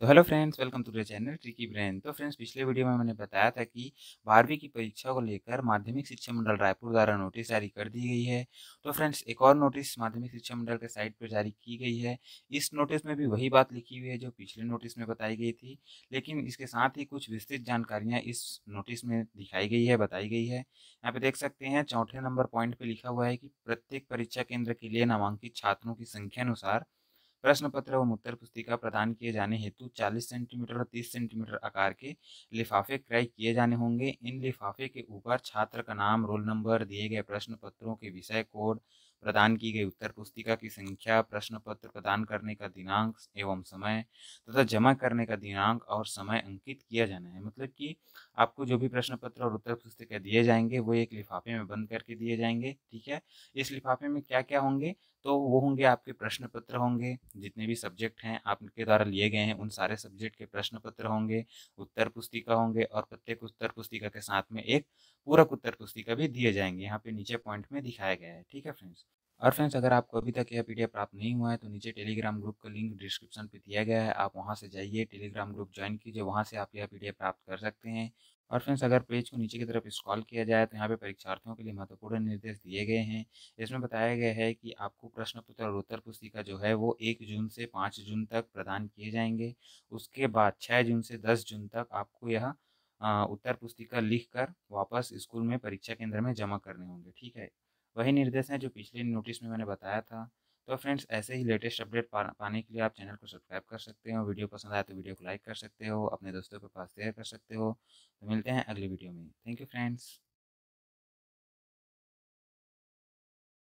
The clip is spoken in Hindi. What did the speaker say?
तो hello friends welcome to the channel tricky brain तो फ्रेंड्स पिछले वीडियो में मैंने बताया था कि बारहवीं की परीक्षा को लेकर माध्यमिक शिक्षा मंडल रायपुर द्वारा नोटिस जारी कर दी गई है तो फ्रेंड्स एक और नोटिस माध्यमिक शिक्षा मंडल के साइट पर जारी की गई है इस नोटिस में भी वही बात लिखी हुई है जो पिछले नोटिस में बताई गई थी लेकिन इसके साथ ही कुछ विस्तृत जानकारियाँ इस नोटिस में दिखाई गई है बताई गई है यहाँ पे देख सकते हैं चौथे नंबर पॉइंट पर लिखा हुआ है कि प्रत्येक परीक्षा केंद्र के लिए नामांकित छात्रों की संख्या अनुसार प्रश्न पत्र एवं उत्तर पुस्तिका प्रदान किए जाने हेतु 40 सेंटीमीटर और 30 सेंटीमीटर आकार के लिफाफे क्रय किए जाने होंगे इन लिफाफे के ऊपर छात्र का नाम रोल नंबर दिए गए प्रश्न पत्रों के विषय कोड प्रदान की गई उत्तर पुस्तिका की संख्या प्रश्न पत्र प्रदान करने का दिनांक एवं समय तथा तो जमा करने का दिनांक और समय अंकित किया जाना है मतलब कि आपको जो भी प्रश्न पत्र और उत्तर पुस्तिका दिए जाएंगे वो एक लिफाफे में बंद करके दिए जाएंगे ठीक है इस लिफाफे में क्या क्या होंगे तो वो होंगे आपके प्रश्न पत्र होंगे जितने भी सब्जेक्ट हैं आपके द्वारा लिए गए हैं उन सारे सब्जेक्ट के प्रश्न पत्र होंगे उत्तर पुस्तिका होंगे और प्रत्येक उत्तर पुस्तिका के साथ में एक पूरक उत्तर पुस्तिका तो भी दिए जाएंगे यहाँ पे नीचे पॉइंट में दिखाया गया है ठीक है फ्रेंड्स और फ्रेंड्स अगर आपको अभी तक यह पीडीएफ प्राप्त नहीं हुआ है तो नीचे टेलीग्राम ग्रुप का लिंक डिस्क्रिप्शन पे दिया गया है आप वहाँ से जाइए टेलीग्राम ग्रुप ज्वाइन कीजिए वहाँ से आप यह पीडीएफ प्राप्त कर सकते हैं और फ्रेंड्स अगर पेज को नीचे की तरफ स्क्रॉल किया जाए तो यहाँ पे परीक्षार्थियों के लिए महत्वपूर्ण निर्देश दिए गए हैं इसमें बताया गया है कि आपको प्रश्न पत्र और उत्तर पुस्तिका जो है वो एक जून से पाँच जून तक प्रदान किए जाएंगे उसके बाद छः जून से दस जून तक आपको यह उत्तर पुस्तिका लिख कर वापस स्कूल में परीक्षा केंद्र में जमा करने होंगे ठीक है वही निर्देश हैं जो पिछले नोटिस में मैंने बताया था तो फ्रेंड्स ऐसे ही लेटेस्ट अपडेट पा, पाने के लिए आप चैनल को सब्सक्राइब कर सकते हो वीडियो पसंद आए तो वीडियो को लाइक कर सकते हो अपने दोस्तों के पास शेयर कर सकते हो तो मिलते हैं अगले वीडियो में थैंक यू फ्रेंड्स